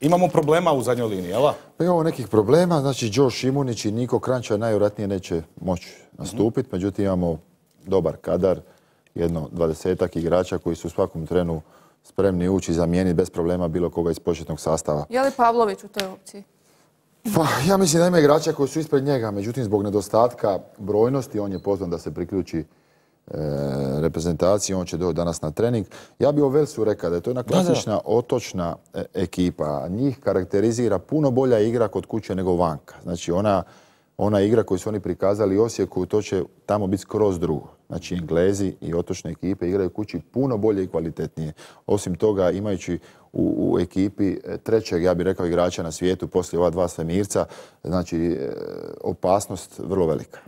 Imamo problema u zadnjoj liniji, jel'a? Pa imamo nekih problema, znači Đoš Imunić i Niko Kranča najvjerojatnije neće moći nastupiti, međutim imamo dobar kadar, jedno dvadesetak igrača koji su u svakom trenu spremni ući i zamijeniti bez problema bilo koga iz početnog sastava. Je li Pavlović u toj opciji? Pa, ja mislim da ima igrača koji su ispred njega, međutim zbog nedostatka brojnosti on je pozvan da se priključi e, reprezentaciji, on će doći danas na trening. Ja bi o Velsu rekao da je to jedna klasična otočna e, ekipa. Njih karakterizira puno bolja igra kod kuće nego vanka. Znači ona, ona igra koju su oni prikazali Osijeku, to će tamo biti skroz drugo. Znači Englezi i otočne ekipe igraju kući puno bolje i kvalitetnije. Osim toga, imajući u, u ekipi e, trećeg, ja bih rekao, igrača na svijetu poslije ova dva svemirca, znači e, opasnost vrlo velika.